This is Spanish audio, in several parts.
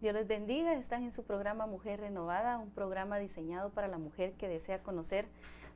Dios les bendiga, están en su programa Mujer Renovada, un programa diseñado para la mujer que desea conocer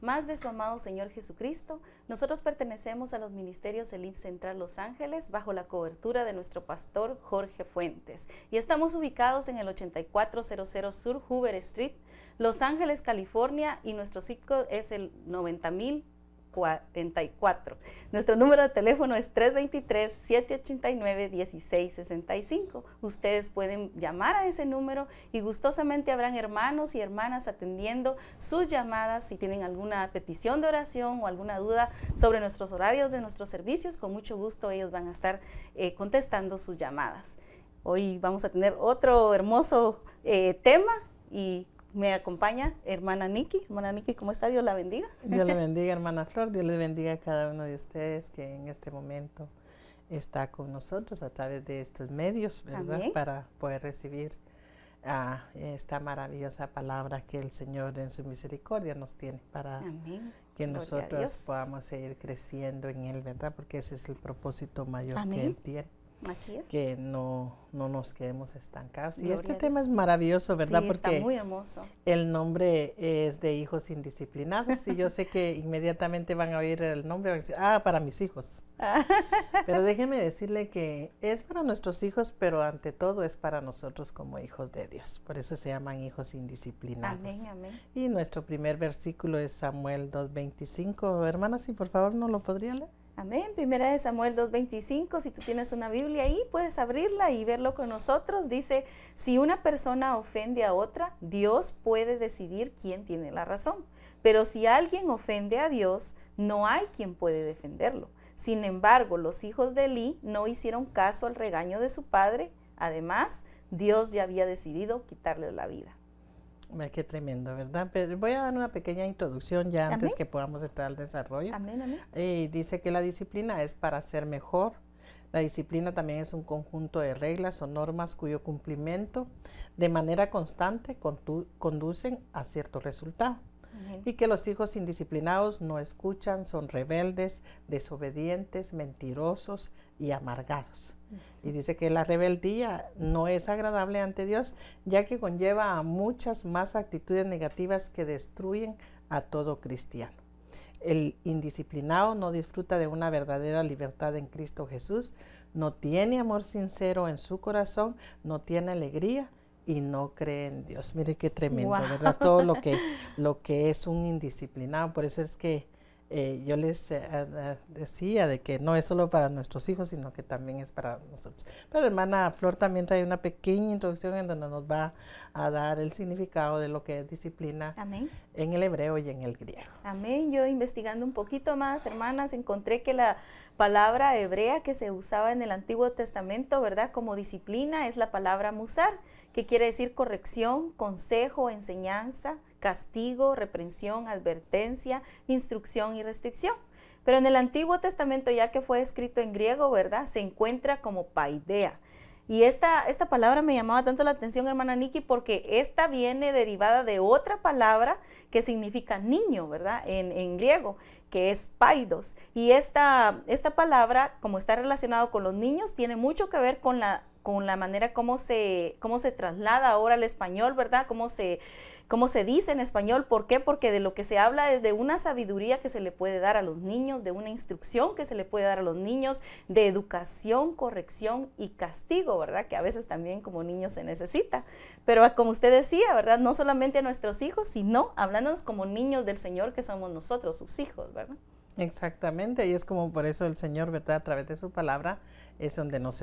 más de su amado Señor Jesucristo. Nosotros pertenecemos a los ministerios Elip Central Los Ángeles bajo la cobertura de nuestro pastor Jorge Fuentes y estamos ubicados en el 8400 Sur Hoover Street, Los Ángeles, California y nuestro sitio es el 90000 44. Nuestro número de teléfono es 323-789-1665. Ustedes pueden llamar a ese número y gustosamente habrán hermanos y hermanas atendiendo sus llamadas. Si tienen alguna petición de oración o alguna duda sobre nuestros horarios de nuestros servicios, con mucho gusto ellos van a estar eh, contestando sus llamadas. Hoy vamos a tener otro hermoso eh, tema y me acompaña hermana Nikki. Hermana Nikki, ¿cómo está? Dios la bendiga. Dios la bendiga, hermana Flor. Dios le bendiga a cada uno de ustedes que en este momento está con nosotros a través de estos medios, ¿verdad? Para poder recibir ah, esta maravillosa palabra que el Señor en su misericordia nos tiene para que nosotros podamos seguir creciendo en Él, ¿verdad? Porque ese es el propósito mayor que Él tiene. Así es. Que no, nos quedemos estancados. y este tema es maravilloso, ¿verdad? Sí, Porque está muy hermoso. el nombre es de hijos indisciplinados y yo sé que inmediatamente van a oír el nombre ah, para mis hijos. pero déjeme decirle que es para nuestros hijos, pero ante todo es para nosotros como hijos de Dios. Por eso se llaman hijos indisciplinados. Amén, amén. Y nuestro primer versículo es Samuel 2.25. Hermana, si por favor no lo podría leer. Amén. Primera de Samuel 2.25, si tú tienes una Biblia ahí, puedes abrirla y verlo con nosotros. Dice, si una persona ofende a otra, Dios puede decidir quién tiene la razón. Pero si alguien ofende a Dios, no hay quien puede defenderlo. Sin embargo, los hijos de Eli no hicieron caso al regaño de su padre. Además, Dios ya había decidido quitarle la vida. Qué tremendo, ¿verdad? Pero voy a dar una pequeña introducción ya antes que podamos entrar al desarrollo. Eh, dice que la disciplina es para ser mejor. La disciplina también es un conjunto de reglas o normas cuyo cumplimiento de manera constante conducen a cierto resultado. Y que los hijos indisciplinados no escuchan, son rebeldes, desobedientes, mentirosos, y amargados. Y dice que la rebeldía no es agradable ante Dios, ya que conlleva a muchas más actitudes negativas que destruyen a todo cristiano. El indisciplinado no disfruta de una verdadera libertad en Cristo Jesús, no tiene amor sincero en su corazón, no tiene alegría y no cree en Dios. Mire qué tremendo, ¿verdad? Todo lo que, lo que es un indisciplinado. Por eso es que eh, yo les eh, decía de que no es solo para nuestros hijos, sino que también es para nosotros. Pero hermana Flor también trae una pequeña introducción en donde nos va a dar el significado de lo que es disciplina en el hebreo y en el griego. Amén. Yo investigando un poquito más, hermanas, encontré que la palabra hebrea que se usaba en el Antiguo Testamento, ¿verdad? Como disciplina es la palabra musar, que quiere decir corrección, consejo, enseñanza castigo, reprensión, advertencia, instrucción y restricción. Pero en el Antiguo Testamento, ya que fue escrito en griego, ¿verdad? Se encuentra como paidea. Y esta, esta palabra me llamaba tanto la atención, hermana Nikki, porque esta viene derivada de otra palabra que significa niño, ¿verdad? En, en griego, que es paidos. Y esta, esta palabra, como está relacionado con los niños, tiene mucho que ver con la con la manera como se, cómo se traslada ahora al español, ¿verdad? Cómo se, cómo se dice en español. ¿Por qué? Porque de lo que se habla es de una sabiduría que se le puede dar a los niños, de una instrucción que se le puede dar a los niños, de educación, corrección y castigo, ¿verdad? Que a veces también como niños se necesita. Pero ah, como usted decía, ¿verdad? No solamente a nuestros hijos, sino hablándonos como niños del Señor que somos nosotros, sus hijos, ¿verdad? Exactamente, y es como por eso el Señor, ¿verdad? A través de su palabra es donde nos,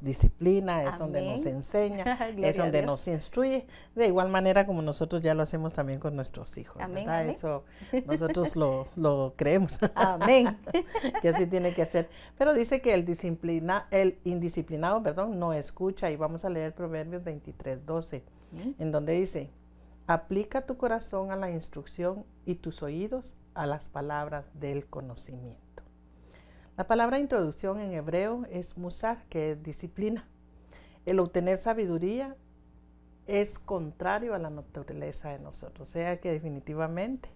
disciplina, es donde nos enseña, es donde nos instruye, de igual manera como nosotros ya lo hacemos también con nuestros hijos. ¿verdad? Eso nosotros lo, lo creemos. Amén. que así tiene que ser. Pero dice que el, disciplina, el indisciplinado perdón, no escucha y vamos a leer Proverbios 23, 12, mm. en donde dice, aplica tu corazón a la instrucción y tus oídos a las palabras del conocimiento. La palabra introducción en hebreo es musar, que es disciplina. El obtener sabiduría es contrario a la naturaleza de nosotros, o sea que definitivamente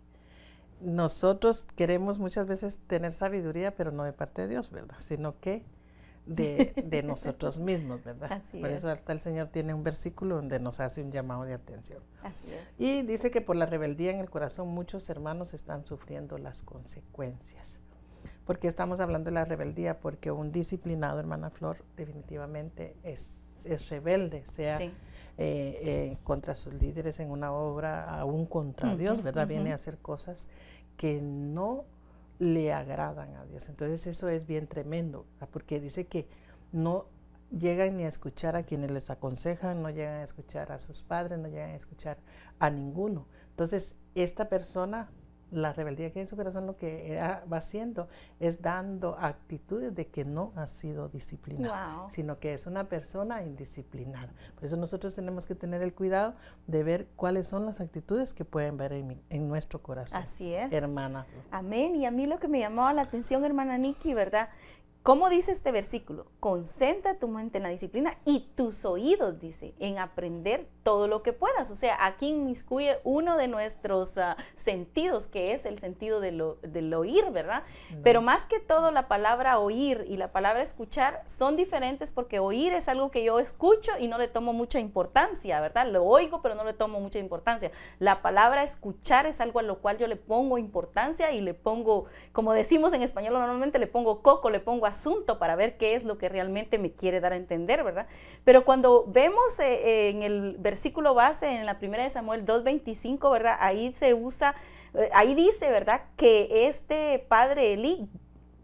nosotros queremos muchas veces tener sabiduría, pero no de parte de Dios, ¿verdad? Sino que de, nosotros mismos, ¿verdad? por eso hasta el Señor tiene un versículo donde nos hace un llamado de atención. Y dice que por la rebeldía en el corazón muchos hermanos están sufriendo las consecuencias porque estamos hablando de la rebeldía, porque un disciplinado, hermana Flor, definitivamente es, rebelde, sea eh, eh, contra sus líderes en una obra, aún contra Dios, ¿verdad? Viene a hacer cosas que no le agradan a Dios. Entonces eso es bien tremendo, porque dice que no llegan ni a escuchar a quienes les aconsejan, no llegan a escuchar a sus padres, no llegan a escuchar a ninguno. Entonces, esta persona la rebeldía que hay en su corazón lo que va haciendo es dando actitudes de que no ha sido disciplinada, sino que es una persona indisciplinada. Por eso nosotros tenemos que tener el cuidado de ver cuáles son las actitudes que pueden ver en, en nuestro corazón. Así es. Hermana. Amén. Y a mí lo que me llamó la atención, hermana Nikki, ¿verdad? ¿Cómo dice este versículo? Concentra tu mente en la disciplina y tus oídos, dice, en aprender todo lo que puedas. O sea, aquí inmiscuye uno de nuestros ah, sentidos, que es el sentido de del oír, ¿verdad? Pero más que todo, la palabra oír y la palabra escuchar son diferentes porque oír es algo que yo escucho y no le tomo mucha importancia, ¿verdad? Lo oigo, pero no le tomo mucha importancia. La palabra escuchar es algo a lo cual yo le pongo importancia y le pongo, como decimos en español normalmente, le pongo coco, le pongo asunto para ver qué es lo que realmente me quiere dar a entender, ¿verdad? Pero cuando vemos eh, eh, en el versículo base, en la primera de Samuel 2.25, ¿verdad? Ahí se usa, eh, ahí dice, ¿verdad? Que este padre Eli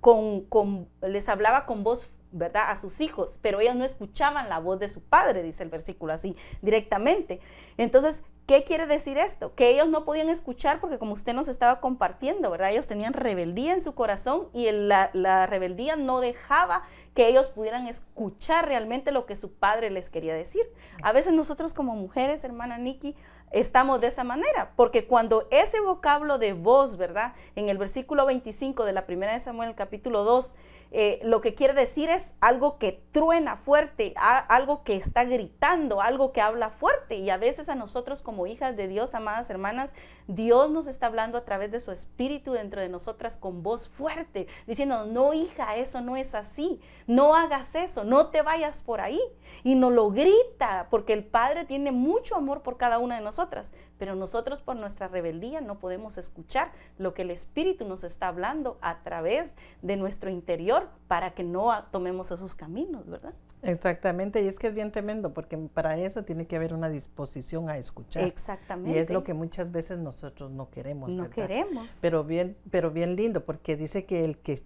con, les hablaba con voz ¿verdad? A sus hijos, pero ellas no escuchaban la voz de su padre, dice el versículo así, directamente. Entonces, ¿Qué quiere decir esto? Que ellos no podían escuchar porque como usted nos estaba compartiendo, ¿verdad? Ellos tenían rebeldía en su corazón y la, la rebeldía no dejaba que ellos pudieran escuchar realmente lo que su padre les quería decir. A veces nosotros como mujeres, hermana Nikki, estamos de esa manera, porque cuando ese vocablo de voz, ¿verdad? En el versículo 25 de la primera de Samuel, capítulo 2, eh, lo que quiere decir es algo que truena fuerte, algo que está gritando, algo que habla fuerte. Y a veces a nosotros como hijas de Dios, amadas hermanas, Dios nos está hablando a través de su espíritu dentro de nosotras con voz fuerte, diciendo, no hija, eso no es así no hagas eso, no te vayas por ahí. Y no lo grita, porque el Padre tiene mucho amor por cada una de nosotras, pero nosotros por nuestra rebeldía no podemos escuchar lo que el Espíritu nos está hablando a través de nuestro interior para que no tomemos esos caminos, ¿verdad? Exactamente, y es que es bien tremendo, porque para eso tiene que haber una disposición a escuchar. Exactamente. Y es lo que muchas veces nosotros no queremos. No queremos. Pero bien, pero bien lindo, porque dice que el que,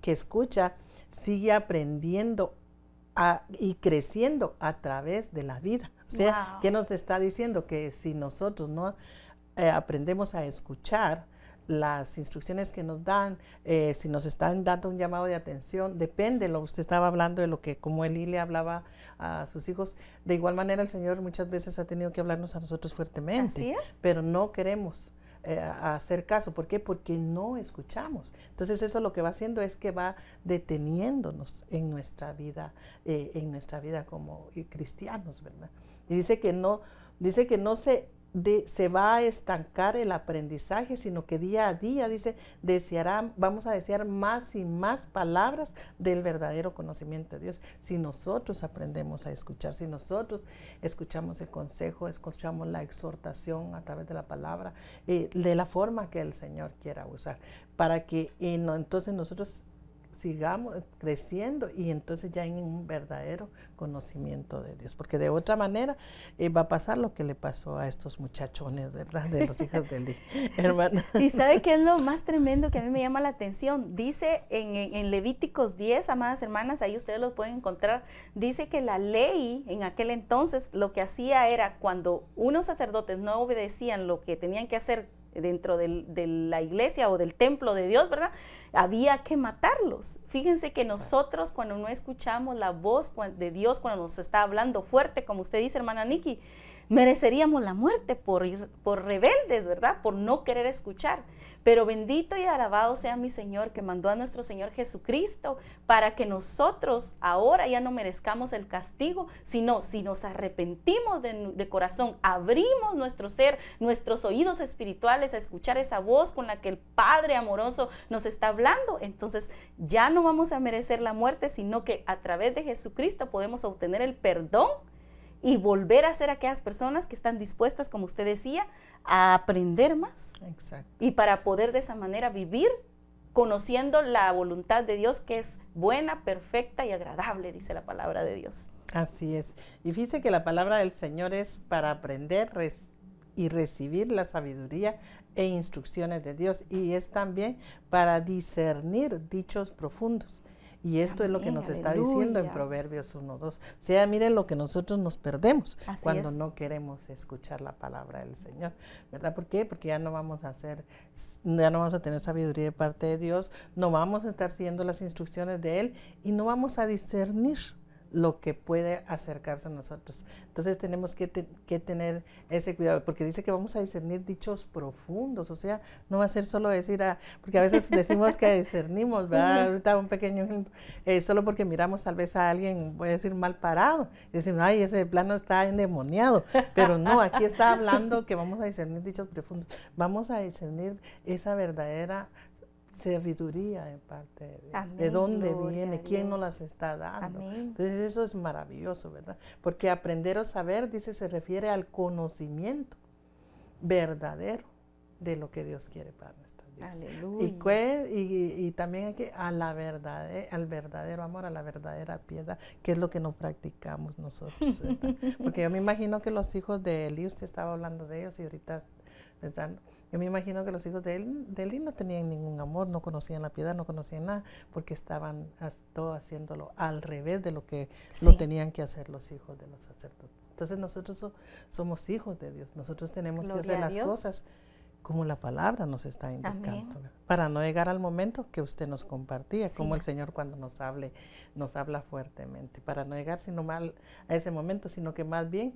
que escucha sigue aprendiendo y creciendo a través de la vida. O sea, ¿qué nos está diciendo? Que si nosotros no eh, aprendemos a escuchar las instrucciones que nos dan, eh, si nos están dando un llamado de atención, depende, lo, usted estaba hablando de lo que como Eli le hablaba a sus hijos, de igual manera el Señor muchas veces ha tenido que hablarnos a nosotros fuertemente, es. pero no queremos eh, a hacer caso. ¿Por qué? Porque no escuchamos. Entonces eso lo que va haciendo es que va deteniéndonos en nuestra vida, eh, en nuestra vida como eh, cristianos, ¿verdad? Y dice que no, dice que no se se va a estancar el aprendizaje, sino que día a día, dice, deseará, vamos a desear más y más palabras del verdadero conocimiento de Dios. Si nosotros aprendemos a escuchar, si nosotros escuchamos el consejo, escuchamos la exhortación a través de la palabra, eh, de la forma que el Señor quiera usar, para que entonces nosotros sigamos creciendo y entonces ya en un verdadero conocimiento de Dios, porque de otra manera eh, va a pasar lo que le pasó a estos muchachones, ¿verdad? De los hijos de Lee, Y sabe qué es lo más tremendo que a mí me llama la atención. Dice en, Levíticos 10, amadas hermanas, ahí ustedes lo pueden encontrar, dice que la ley en aquel entonces lo que hacía era cuando unos sacerdotes no obedecían lo que tenían que hacer dentro de la iglesia o del templo de Dios, ¿verdad? Había que matarlos. Fíjense que nosotros cuando no escuchamos la voz de Dios, cuando nos está hablando fuerte, como usted dice, hermana Nikki, mereceríamos la muerte por, por rebeldes, ¿verdad? Por no querer escuchar. Pero bendito y alabado sea mi Señor que mandó a nuestro Señor Jesucristo para que nosotros ahora ya no merezcamos el castigo, sino si nos arrepentimos de corazón, abrimos nuestro ser, nuestros oídos espirituales a escuchar esa voz con la que el Padre amoroso nos está hablando, entonces ya no vamos a merecer la muerte, sino que a través de Jesucristo podemos obtener el perdón y volver a ser aquellas personas que están dispuestas, como usted decía, a aprender más. Y para poder de esa manera vivir conociendo la voluntad de Dios que es buena, perfecta y agradable, dice la palabra de Dios. Así es. Y fíjese que la palabra del Señor es para aprender y recibir la sabiduría e instrucciones de Dios y es también para discernir dichos profundos y esto es lo que nos está diciendo en Proverbios 1.2. O sea, miren lo que nosotros nos perdemos cuando no queremos escuchar la palabra del Señor. ¿Verdad? ¿Por qué? Porque ya no vamos a hacer, ya no vamos a tener sabiduría de parte de Dios, no vamos a estar siguiendo las instrucciones de Él y no vamos a discernir lo que puede acercarse a nosotros. Entonces tenemos que, que, tener ese cuidado, porque dice que vamos a discernir dichos profundos, o sea, no va a ser solo decir, ah", porque a veces decimos que discernimos, ¿verdad? Ahorita un pequeño ejemplo, eh, solo porque miramos tal vez a alguien, voy a decir, mal parado, y decimos, ay, ese plano está endemoniado, pero no, aquí está hablando que vamos a discernir dichos profundos, vamos a discernir esa verdadera sabiduría en parte de Dios. de dónde viene, quién nos las está dando. Entonces eso es maravilloso, ¿verdad? Porque aprender o saber, dice, se refiere al conocimiento verdadero de lo que Dios quiere para nuestras vidas. Y, también aquí a la verdad, al verdadero amor, a la verdadera piedad, que es lo que nos practicamos nosotros. Porque yo me imagino que los hijos de Eli, usted estaba hablando de ellos y ahorita ¿verdad? Yo me imagino que los hijos de él, de él no tenían ningún amor, no conocían la piedad, no conocían nada, porque estaban todo haciéndolo al revés de lo que lo tenían que hacer los hijos de los sacerdotes. Entonces nosotros somos hijos de Dios, nosotros tenemos que hacer las cosas como la palabra nos está indicando, para no llegar al momento que usted nos compartía, como el Señor cuando nos hable, nos habla fuertemente, para no llegar sino mal a ese momento, sino que más bien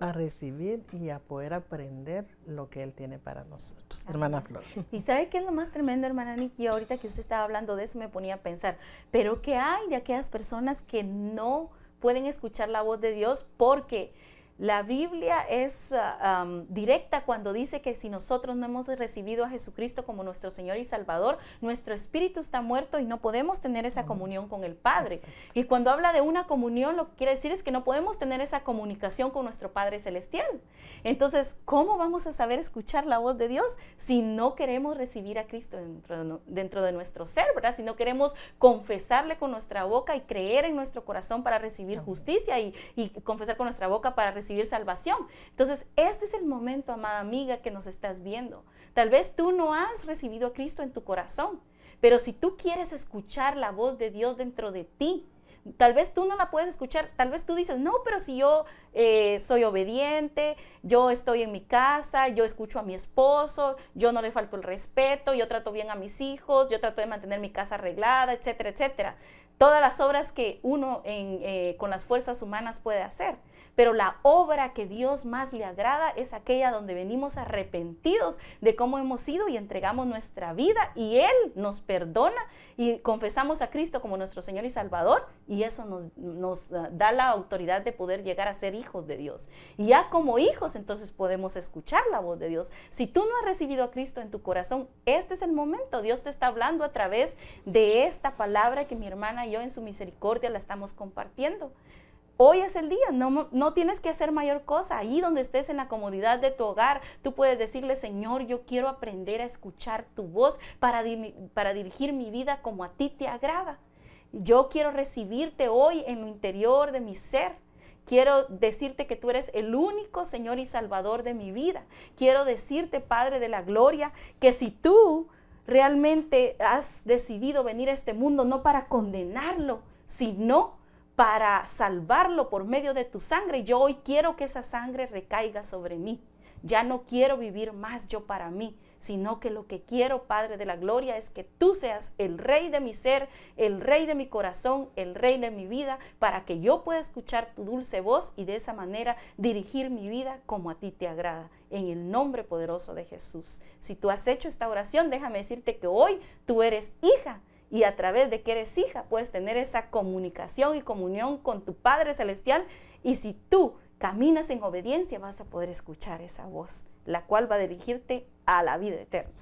a recibir y a poder aprender lo que Él tiene para nosotros. Hermana Flor. ¿Y sabe qué es lo más tremendo, hermana Nikki, Ahorita que usted estaba hablando de eso me ponía a pensar, pero ¿qué hay de aquellas personas que no pueden escuchar la voz de Dios porque la Biblia es ah, directa cuando dice que si nosotros no hemos recibido a Jesucristo como nuestro Señor y Salvador, nuestro espíritu está muerto y no podemos tener esa comunión con el Padre. Y cuando habla de una comunión, lo que quiere decir es que no podemos tener esa comunicación con nuestro Padre Celestial. Entonces, ¿cómo vamos a saber escuchar la voz de Dios si no queremos recibir a Cristo dentro de, nuestro ser, ¿verdad? Si no queremos confesarle con nuestra boca y creer en nuestro corazón para recibir justicia y, y confesar con nuestra boca para recibir recibir salvación. Entonces, este es el momento, amada amiga, que nos estás viendo. Tal vez tú no has recibido a Cristo en tu corazón, pero si tú quieres escuchar la voz de Dios dentro de ti, tal vez tú no la puedes escuchar, tal vez tú dices, no, pero si yo eh, soy obediente, yo estoy en mi casa, yo escucho a mi esposo, yo no le falto el respeto, yo trato bien a mis hijos, yo trato de mantener mi casa arreglada, etcétera, etcétera. Todas las obras que uno eh, con las fuerzas humanas puede hacer pero la obra que Dios más le agrada es aquella donde venimos arrepentidos de cómo hemos sido y entregamos nuestra vida y Él nos perdona y confesamos a Cristo como nuestro Señor y Salvador y eso nos, nos eh, da la autoridad de poder llegar a ser hijos de Dios. Y ya como hijos entonces podemos escuchar la voz de Dios. Si tú no has recibido a Cristo en tu corazón, este es el momento. Dios te está hablando a través de esta palabra que mi hermana y yo en su misericordia la estamos compartiendo. Hoy es el día, no, no, tienes que hacer mayor cosa. Ahí donde estés en la comodidad de tu hogar, tú puedes decirle, Señor, yo quiero aprender a escuchar tu voz para, para dirigir mi vida como a ti te agrada. Yo quiero recibirte hoy en lo interior de mi ser. Quiero decirte que tú eres el único Señor y Salvador de mi vida. Quiero decirte, Padre de la Gloria, que si tú realmente has decidido venir a este mundo no para condenarlo, sino para salvarlo por medio de tu sangre. Yo hoy quiero que esa sangre recaiga sobre mí. Ya no quiero vivir más yo para mí, sino que lo que quiero, Padre de la Gloria, es que tú seas el rey de mi ser, el rey de mi corazón, el rey de mi vida, para que yo pueda escuchar tu dulce voz y de esa manera dirigir mi vida como a ti te agrada, en el nombre poderoso de Jesús. Si tú has hecho esta oración, déjame decirte que hoy tú eres hija y a través de que eres hija puedes tener esa comunicación y comunión con tu Padre Celestial y si tú caminas en obediencia vas a poder escuchar esa voz, la cual va a dirigirte a la vida eterna.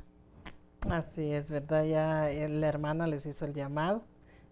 Así es, ¿verdad? Ya la hermana les hizo el llamado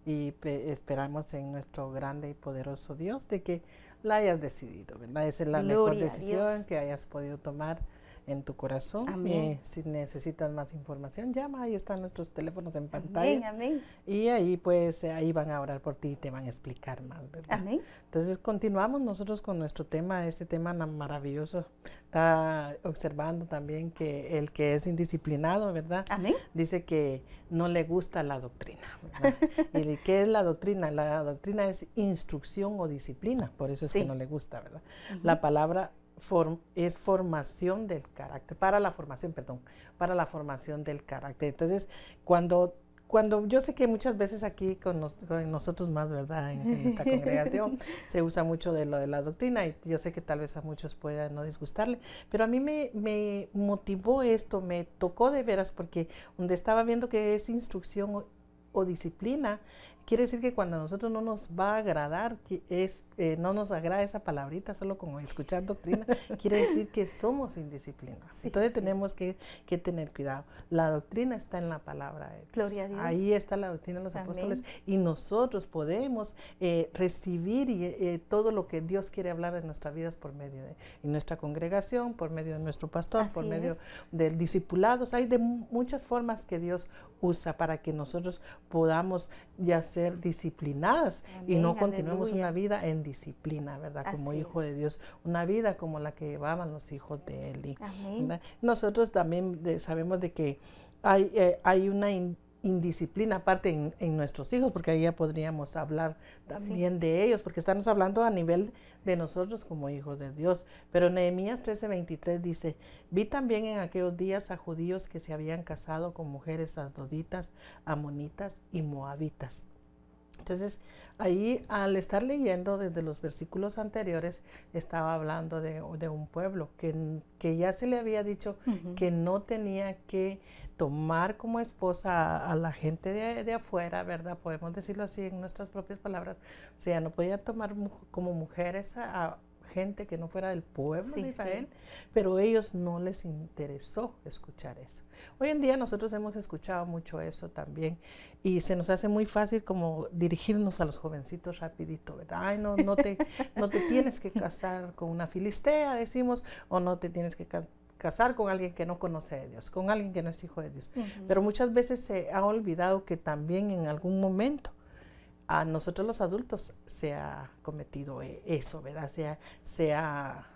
y esperamos en nuestro grande y poderoso Dios de que la hayas decidido, ¿verdad? Esa es la mejor decisión que hayas podido tomar en tu corazón. Amén. Eh, si necesitas más información, llama, ahí están nuestros teléfonos en pantalla. Amén, Y ahí pues eh, ahí van a orar por ti y te van a explicar más, ¿verdad? Amén. Entonces continuamos nosotros con nuestro tema, este tema maravilloso. Está observando también que el que es indisciplinado, ¿verdad? Amén. Dice que no le gusta la doctrina. ¿verdad? ¿Y qué es la doctrina? La doctrina es instrucción o disciplina, por eso es que no le gusta, ¿verdad? La palabra form, es formación del carácter, para la formación, perdón, para la formación del carácter. Entonces, cuando cuando yo sé que muchas veces aquí con, nosotros más, ¿verdad? En, esta nuestra congregación se usa mucho de lo de la doctrina y yo sé que tal vez a muchos pueda no disgustarle, pero a mí me, motivó esto, me tocó de veras porque donde estaba viendo que es instrucción o disciplina, Quiere decir que cuando a nosotros no nos va a agradar, es, eh, no nos agrada esa palabrita solo con escuchar doctrina, quiere decir que somos indisciplinados. Entonces tenemos que, que, tener cuidado. La doctrina está en la palabra de Dios. Gloria Ahí está la doctrina de los apóstoles y nosotros podemos eh, recibir eh, todo lo que Dios quiere hablar de nuestras vidas por medio de nuestra congregación, por medio de nuestro pastor, por medio del discipulado. hay de muchas formas que Dios usa para que nosotros podamos y ser disciplinadas y no continuemos una vida en disciplina, ¿verdad? como hijo de Dios, una vida como la que llevaban los hijos de Eli. Nosotros también sabemos de que hay, eh, hay una indisciplina aparte en, nuestros hijos, porque ahí ya podríamos hablar también de ellos, porque estamos hablando a nivel de nosotros como hijos de Dios. Pero Nehemías 13:23 dice, vi también en aquellos días a judíos que se habían casado con mujeres asdoditas, amonitas y moabitas entonces, ahí al estar leyendo desde los versículos anteriores, estaba hablando de, un pueblo que, que, ya se le había dicho que no tenía que tomar como esposa a, la gente de, afuera, ¿verdad? Podemos decirlo así en nuestras propias palabras. O sea, no podían tomar como mujeres a, gente que no fuera del pueblo de Israel, pero pero ellos no les interesó escuchar eso. Hoy en día nosotros hemos escuchado mucho eso también y se nos hace muy fácil como dirigirnos a los jovencitos rapidito, ¿verdad? Ay, no, no, te, no te tienes que casar con una filistea, decimos, o no te tienes que casar con alguien que no conoce a Dios, con alguien que no es hijo de Dios. Pero muchas veces se ha olvidado que también en algún momento a nosotros los adultos se ha cometido eh, eso, ¿verdad? Se ha,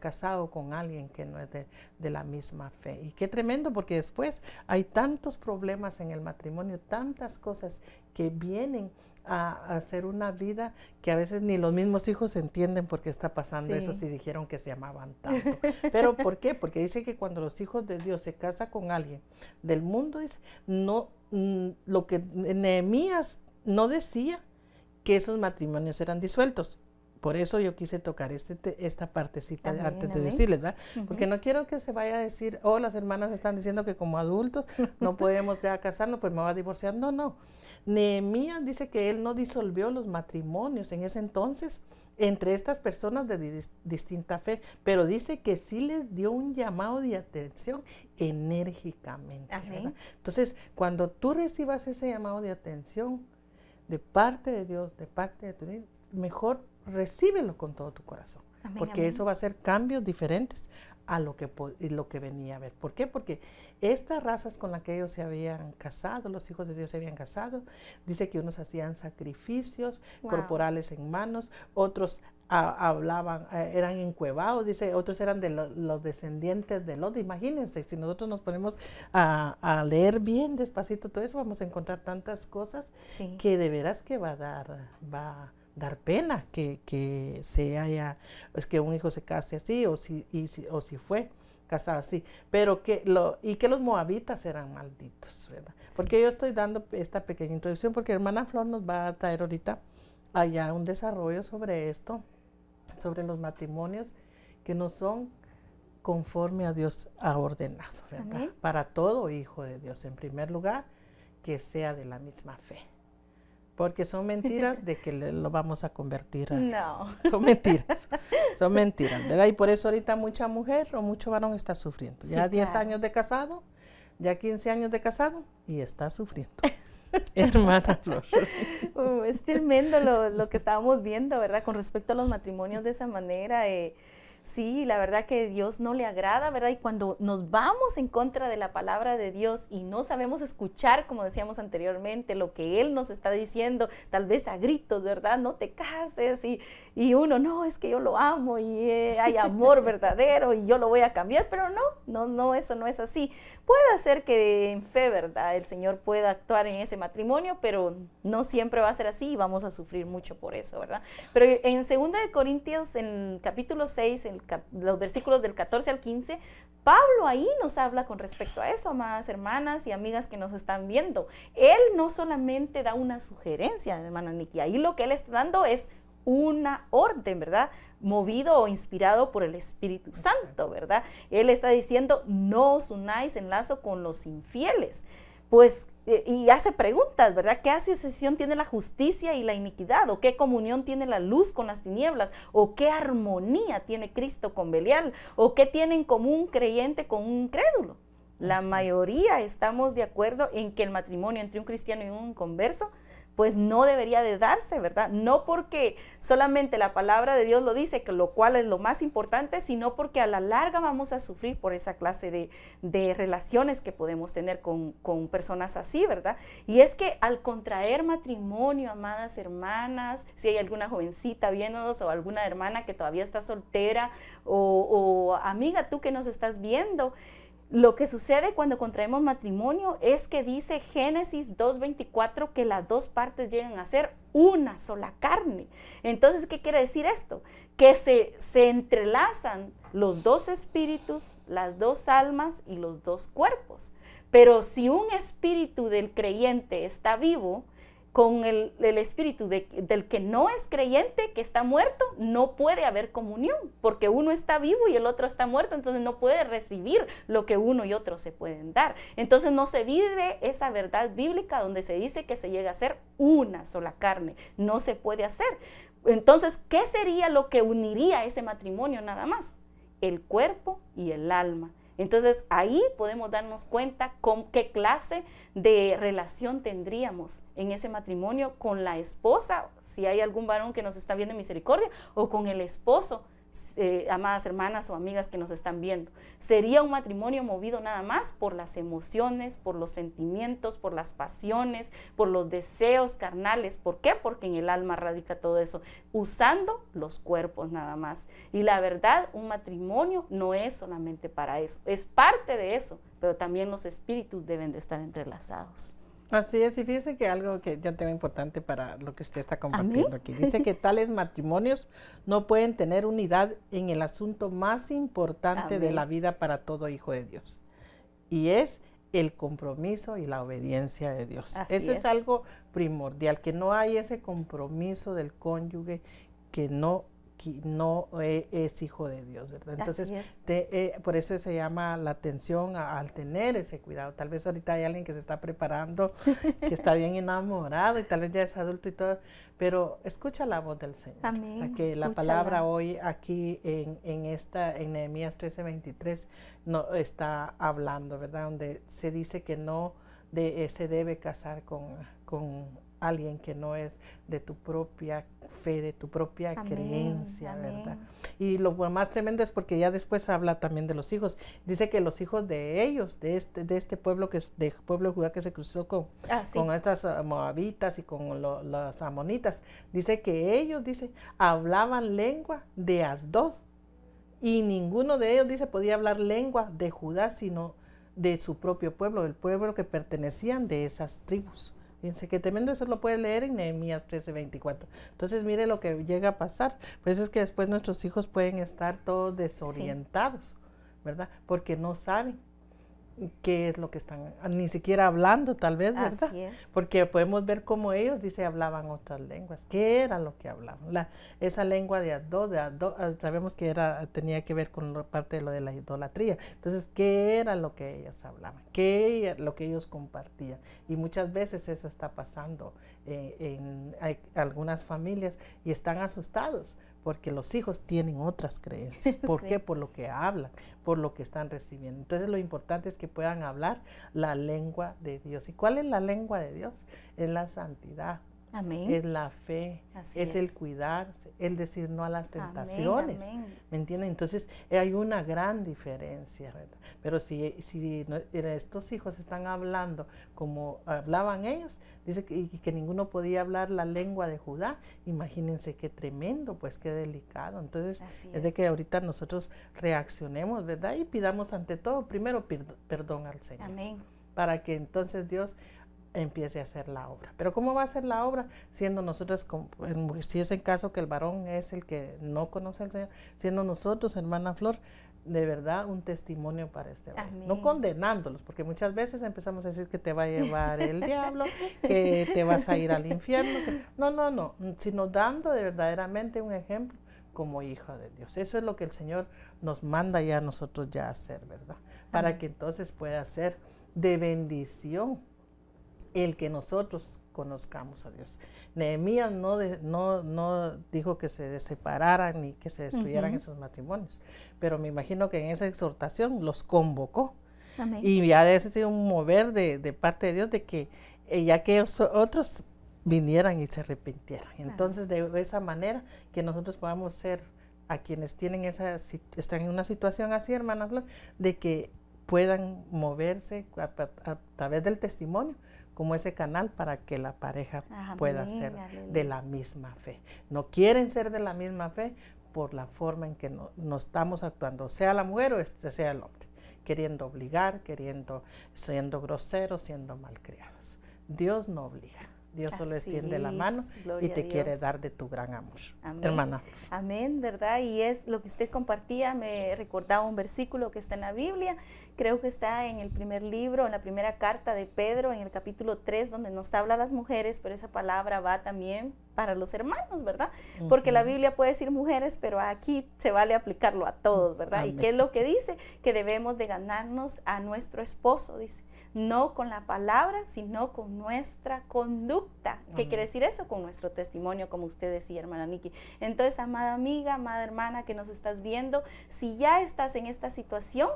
casado con alguien que no es de, la misma fe. Y qué tremendo, porque después hay tantos problemas en el matrimonio, tantas cosas que vienen a, hacer una vida que a veces ni los mismos hijos entienden por qué está pasando eso si dijeron que se amaban tanto. Pero ¿por qué? Porque dice que cuando los hijos de Dios se casan con alguien del mundo, dice, no, mm, lo que Nehemías no decía que esos matrimonios eran disueltos. Por eso yo quise tocar este esta partecita antes de decirles, ¿verdad? Porque no quiero que se vaya a decir, oh, las hermanas están diciendo que como adultos no podemos ya casarnos, pues me va a divorciar. No, no. Nehemías dice que él no disolvió los matrimonios en ese entonces entre estas personas de distinta fe, pero dice que sí les dio un llamado de atención enérgicamente. Entonces, cuando tú recibas ese llamado de atención, de parte de Dios, de parte de tu vida, mejor recíbelo con todo tu corazón. porque eso va a ser cambios diferentes a lo que, lo que venía a ver. ¿Por qué? Porque estas razas con las que ellos se habían casado, los hijos de Dios se habían casado, dice que unos hacían sacrificios corporales en manos, otros hablaban, eh, eran encuevados, dice, otros eran de los descendientes de Lot. Imagínense, si nosotros nos ponemos a, leer bien despacito todo eso, vamos a encontrar tantas cosas que de veras que va a dar, va a dar pena que, que se haya, es que un hijo se case así o si, y o si fue casado así, pero que lo, y que los moabitas eran malditos, ¿verdad? Porque yo estoy dando esta pequeña introducción porque hermana Flor nos va a traer ahorita allá un desarrollo sobre esto sobre los matrimonios que no son conforme a Dios ha ordenado, Para todo hijo de Dios, en primer lugar, que sea de la misma fe. Porque son mentiras de que lo vamos a convertir. Son mentiras. Son mentiras, ¿verdad? Y por eso ahorita mucha mujer o mucho varón está sufriendo. Ya 10 años de casado, ya 15 años de casado y está sufriendo. Hermana uh, es tremendo lo, lo, que estábamos viendo, ¿verdad? Con respecto a los matrimonios de esa manera. Eh, Sí, la verdad que Dios no le agrada, ¿verdad? Y cuando nos vamos en contra de la palabra de Dios y no sabemos escuchar, como decíamos anteriormente, lo que Él nos está diciendo, tal vez a gritos, ¿verdad? No te cases y, y uno, no, es que yo lo amo y eh, hay amor verdadero y yo lo voy a cambiar, pero no, no, no, eso no es así. Puede ser que en fe, ¿verdad? El Señor pueda actuar en ese matrimonio, pero no siempre va a ser así y vamos a sufrir mucho por eso, ¿verdad? Pero en 2 Corintios, en capítulo 6, en los versículos del 14 al 15, Pablo ahí nos habla con respecto a eso, amadas hermanas y amigas que nos están viendo. Él no solamente da una sugerencia, hermana Niki, ahí lo que él está dando es una orden, ¿verdad? Movido o inspirado por el Espíritu Santo, ¿verdad? Él está diciendo, no os unáis en lazo con los infieles, pues eh, y hace preguntas, ¿verdad? ¿Qué asociación tiene la justicia y la iniquidad? ¿O qué comunión tiene la luz con las tinieblas? ¿O qué armonía tiene Cristo con Belial? ¿O qué tiene en común un creyente con un incrédulo? La mayoría estamos de acuerdo en que el matrimonio entre un cristiano y un converso pues no debería de darse, ¿verdad? No porque solamente la palabra de Dios lo dice, que lo cual es lo más importante, sino porque a la larga vamos a sufrir por esa clase de, relaciones que podemos tener con, personas así, ¿verdad? Y es que al contraer matrimonio, amadas hermanas, si hay alguna jovencita viéndonos o alguna hermana que todavía está soltera o, o amiga tú que nos estás viendo, lo que sucede cuando contraemos matrimonio es que dice Génesis 2.24 que las dos partes llegan a ser una sola carne. Entonces, ¿qué quiere decir esto? Que se, se entrelazan los dos espíritus, las dos almas y los dos cuerpos. Pero si un espíritu del creyente está vivo, con el, espíritu del que no es creyente, que está muerto, no puede haber comunión, porque uno está vivo y el otro está muerto, entonces no puede recibir lo que uno y otro se pueden dar. Entonces no se vive esa verdad bíblica donde se dice que se llega a ser una sola carne, no se puede hacer. Entonces, ¿qué sería lo que uniría ese matrimonio nada más? El cuerpo y el alma. Entonces ahí podemos darnos cuenta con qué clase de relación tendríamos en ese matrimonio con la esposa, si hay algún varón que nos está viendo en misericordia, o con el esposo eh, amadas hermanas o amigas que nos están viendo. Sería un matrimonio movido nada más por las emociones, por los sentimientos, por las pasiones, por los deseos carnales. ¿Por qué? Porque en el alma radica todo eso, usando los cuerpos nada más. Y la verdad, un matrimonio no es solamente para eso, es parte de eso, pero también los espíritus deben de estar entrelazados. Así es, y fíjense que algo que ya tengo importante para lo que usted está compartiendo aquí. Dice que tales matrimonios no pueden tener unidad en el asunto más importante de la vida para todo hijo de Dios. Y es el compromiso y la obediencia de Dios. Eso es algo primordial, que no hay ese compromiso del cónyuge que no no eh, es hijo de Dios, ¿verdad? Entonces, eh, por eso se llama la atención al tener ese cuidado. Tal vez ahorita hay alguien que se está preparando, que está bien enamorado y tal vez ya es adulto y todo, pero escucha la voz del Señor. A que la palabra hoy aquí en, en esta, en Nehemías 13:23, no, está hablando, ¿verdad? Donde se dice que no de, eh, se debe casar con, con alguien que no es de tu propia fe, de tu propia creencia, ¿verdad? Y lo más tremendo es porque ya después habla también de los hijos. Dice que los hijos de ellos, de este, de este pueblo que de pueblo Judá que se cruzó con, ah, con estas moabitas y con las amonitas, dice que ellos, dice, hablaban lengua de Asdod. Y ninguno de ellos, dice, podía hablar lengua de Judá, sino de su propio pueblo, del pueblo que pertenecían de esas tribus. Fíjense que tremendo, eso lo puedes leer en Nehemías 13:24. Entonces, mire lo que llega a pasar. Por eso es que después nuestros hijos pueden estar todos desorientados, ¿verdad? Porque no saben qué es lo que están, ah, ni siquiera hablando tal vez, ¿verdad? Porque podemos ver cómo ellos, dice, hablaban otras lenguas. ¿Qué era lo que hablaban? esa lengua de Adó, ah, sabemos que era, tenía que ver con parte de lo de la idolatría. Entonces, ¿qué era lo que ellas hablaban? ¿Qué era lo que ellos compartían? Y muchas veces eso está pasando eh, en algunas familias y están asustados porque los hijos tienen otras creencias. ¿Por qué? Por lo que hablan, por lo que están recibiendo. Entonces lo importante es que puedan hablar la lengua de Dios. ¿Y cuál es la lengua de Dios? Es la santidad, es la fe, es, el cuidarse, el decir no a las tentaciones. ¿Me entienden? Entonces hay una gran diferencia, Pero si, si estos hijos están hablando como hablaban ellos, dice que, que ninguno podía hablar la lengua de Judá, imagínense qué tremendo, pues qué delicado. Entonces es de que ahorita nosotros reaccionemos, ¿verdad? Y pidamos ante todo primero perdón al Señor. Amén. Para que entonces Dios empiece a hacer la obra. Pero ¿cómo va a ser la obra? Siendo nosotros, si es el caso que el varón es el que no conoce al Señor, siendo nosotros, hermana Flor, de verdad un testimonio para este varón. No condenándolos, porque muchas veces empezamos a decir que te va a llevar el diablo, que te vas a ir al infierno. no, no, no, sino dando de verdaderamente un ejemplo como hijo de Dios. Eso es lo que el Señor nos manda ya a nosotros ya hacer, ¿verdad? Para que entonces pueda ser de bendición el que nosotros conozcamos a Dios. Nehemías no, no, no dijo que se separaran ni que se destruyeran esos matrimonios, pero me imagino que en esa exhortación los convocó. Y ya de ese sido un mover de, de, parte de Dios de que eh, ya que otros vinieran y se arrepintieran. Entonces, de esa manera que nosotros podamos ser a quienes tienen esa están en una situación así, hermana Flor, de que puedan moverse a través del testimonio como ese canal para que la pareja pueda ser de la misma fe. No quieren ser de la misma fe por la forma en que nos no estamos actuando, sea la mujer o este sea el hombre, queriendo obligar, queriendo, siendo groseros, siendo malcriados. Dios no obliga. Dios solo extiende la mano y te quiere dar de tu gran amor. Hermana. Amén, ¿verdad? Y es lo que usted compartía, me recordaba un versículo que está en la Biblia, creo que está en el primer libro, en la primera carta de Pedro, en el capítulo 3, donde nos habla a las mujeres, pero esa palabra va también para los hermanos, ¿verdad? Porque la Biblia puede decir mujeres, pero aquí se vale aplicarlo a todos, ¿verdad? ¿Y qué es lo que dice? Que debemos de ganarnos a nuestro esposo, dice. No con la palabra, sino con nuestra conducta. ¿Qué quiere decir eso? Con nuestro testimonio, como usted decía, hermana Nikki. Entonces, amada amiga, amada hermana que nos estás viendo, si ya estás en esta situación,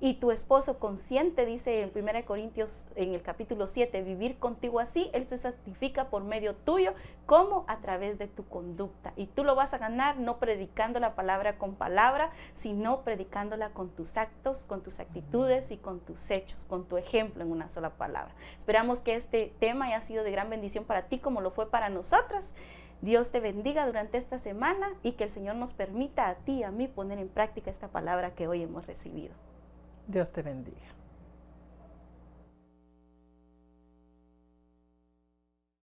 y tu esposo consciente, dice en 1 Corintios en el capítulo 7, vivir contigo así, Él se santifica por medio tuyo, como a través de tu conducta. Y tú lo vas a ganar no predicando la palabra con palabra, sino predicándola con tus actos, con tus actitudes y con tus hechos, con tu ejemplo en una sola palabra. Esperamos que este tema haya sido de gran bendición para ti como lo fue para nosotras. Dios te bendiga durante esta semana y que el Señor nos permita a ti y a mí poner en práctica esta palabra que hoy hemos recibido. Dios te bendiga.